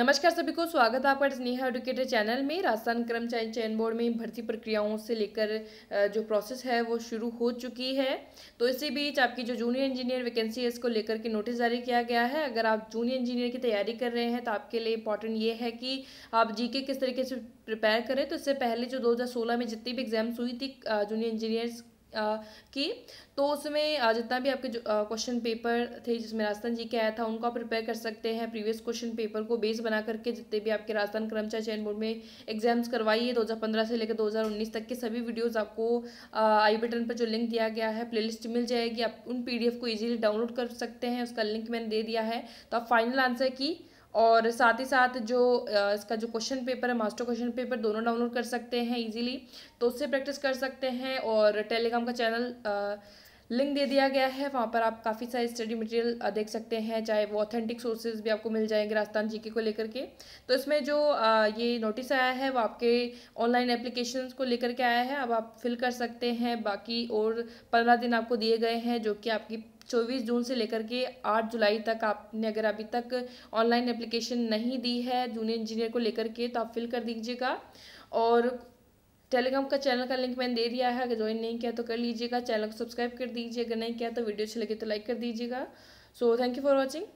नमस्कार सभी को स्वागत है आपका स्नेहा एडुकेटर चैनल में राजस्थान कर्मचारी चयन बोर्ड में भर्ती प्रक्रियाओं से लेकर जो प्रोसेस है वो शुरू हो चुकी है तो इसी बीच आपकी जो जूनियर इंजीनियर वैकेंसी है इसको लेकर के नोटिस जारी किया गया है अगर आप जूनियर इंजीनियर की तैयारी कर रहे हैं तो आपके लिए इंपॉर्टेंट ये है कि आप जी किस तरीके से प्रिपेयर करें तो इससे पहले जो दो में जितनी भी एग्जाम्स हुई थी जूनियर इंजीनियर्स की तो उसमें जितना भी आपके क्वेश्चन पेपर थे जिसमें राजस्थान जी के आया था उनको आप प्रिपेयर कर सकते हैं प्रीवियस क्वेश्चन पेपर को बेस बना करके जितने भी आपके राजस्थान कर्मचारी चयन बोर्ड में एग्जाम्स करवाई है 2015 से लेकर 2019 तक के सभी वीडियोस आपको आई बटन पर जो लिंक दिया गया है प्लेलिस्ट मिल जाएगी आप उन पी को ईजिली डाउनलोड कर सकते हैं उसका लिंक मैंने दे दिया है तो आप फाइनल आंसर की और साथ ही साथ जो इसका जो क्वेश्चन पेपर है मास्टर क्वेश्चन पेपर दोनों डाउनलोड कर सकते हैं इजीली तो उससे प्रैक्टिस कर सकते हैं और टेलीग्राम का चैनल लिंक दे दिया गया है वहाँ पर आप काफ़ी सारे स्टडी मटेरियल देख सकते हैं चाहे वो ऑथेंटिक सोर्सेज भी आपको मिल जाएंगे राजस्थान जीके को लेकर के तो इसमें जो ये नोटिस आया है वो आपके ऑनलाइन एप्लीकेशन को लेकर के आया है अब आप फिल कर सकते हैं बाकी और पंद्रह दिन आपको दिए गए हैं जो कि आपकी चौबीस जून से लेकर के आठ जुलाई तक आपने अगर अभी तक ऑनलाइन एप्लीकेशन नहीं दी है जूनियर इंजीनियर को लेकर के तो आप फिल कर दीजिएगा और टेलीग्राम का चैनल का लिंक मैंने दे दिया है अगर ज्वाइन नहीं किया तो कर लीजिएगा चैनल को सब्सक्राइब कर दीजिए अगर नहीं किया तो वीडियो अच्छी लगे तो लाइक कर दीजिएगा so thank you for watching